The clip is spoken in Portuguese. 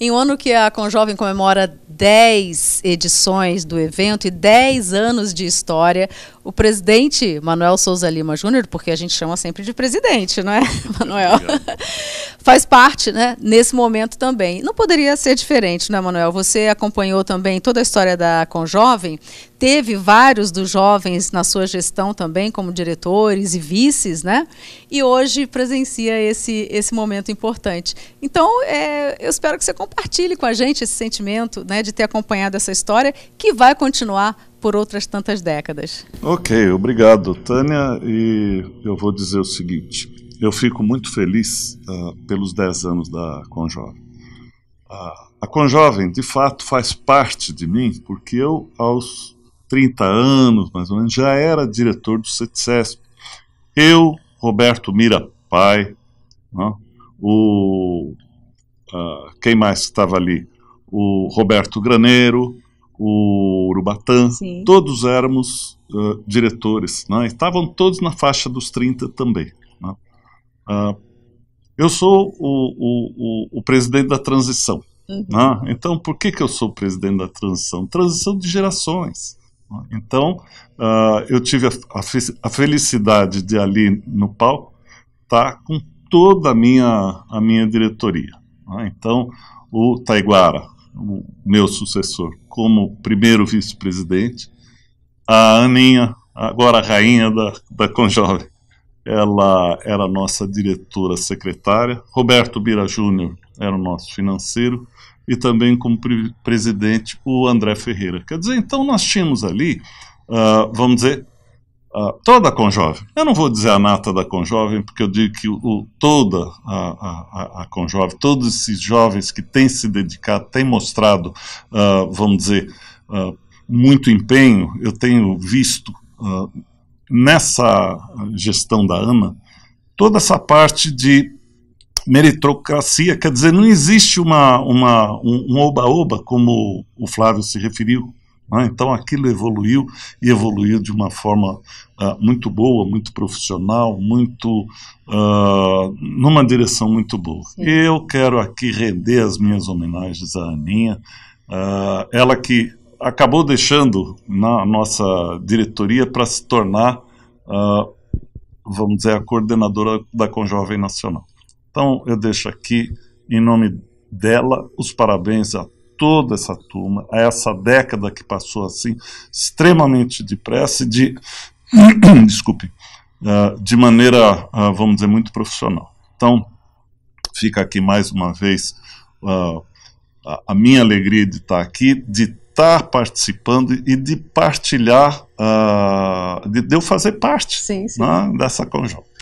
Em um ano que a Conjovem comemora 10 edições do evento e 10 anos de história, o presidente Manuel Souza Lima Júnior, porque a gente chama sempre de presidente, não é, Manuel? Faz parte, né, nesse momento também. Não poderia ser diferente, né, Manuel? Você acompanhou também toda a história da Conjovem, teve vários dos jovens na sua gestão também, como diretores e vices, né? E hoje presencia esse, esse momento importante. Então, é, eu espero que você compartilhe com a gente esse sentimento né, de ter acompanhado essa história, que vai continuar por outras tantas décadas. Ok, obrigado, Tânia. E eu vou dizer o seguinte: eu fico muito feliz uh, pelos 10 anos da Conjovem. Uh, a Conjovem, de fato, faz parte de mim, porque eu, aos 30 anos, mais ou menos, já era diretor do CETSESP. Eu, Roberto Mira Pai, né, o, ah, quem mais estava ali? O Roberto Graneiro, o Urubatã, Sim. todos éramos uh, diretores, né? estavam todos na faixa dos 30 também. Né? Uh, eu sou o, o, o, o, presidente da transição. Uhum. Né? Então, por que, que eu sou presidente da transição? Transição de gerações. Né? Então, uh, eu tive a, a, a, felicidade de ali no palco estar tá com toda a minha, a minha diretoria. Né? Então, o Taiguara, o meu sucessor como primeiro vice-presidente, a Aninha, agora a rainha da, da Conjove. Ela era nossa diretora secretária, Roberto Bira Júnior era o nosso financeiro e também como pre presidente o André Ferreira. Quer dizer, então nós tínhamos ali, uh, vamos dizer, Uh, toda a Conjovem. Eu não vou dizer a nata da Conjovem, porque eu digo que o, toda a, a, a todos esses jovens que têm se dedicado, têm mostrado, uh, vamos dizer, uh, muito empenho, eu tenho visto nessa gestão da ANA toda essa parte de meritocracia, quer dizer, não existe uma, uma, um oba-oba, um como o Flávio se referiu né? Então aquilo evoluiu e evoluiu de uma forma uh, muito boa, muito profissional, muito uh, numa direção muito boa. Sim. Eu quero aqui render as minhas homenagens à Aninha, uh, ela que acabou deixando na nossa diretoria para se tornar, vamos dizer, a coordenadora da Conjovem Nacional. Então eu deixo aqui, em nome dela, os parabéns a toda essa turma, a essa década que passou assim, extremamente depressa e de, desculpe, ah, de maneira, ah, vamos dizer, muito profissional. Então, fica aqui mais uma vez ah, a minha alegria de estar aqui, de estar participando e de partilhar, de eu fazer parte sim, sim. Né, dessa conjunta.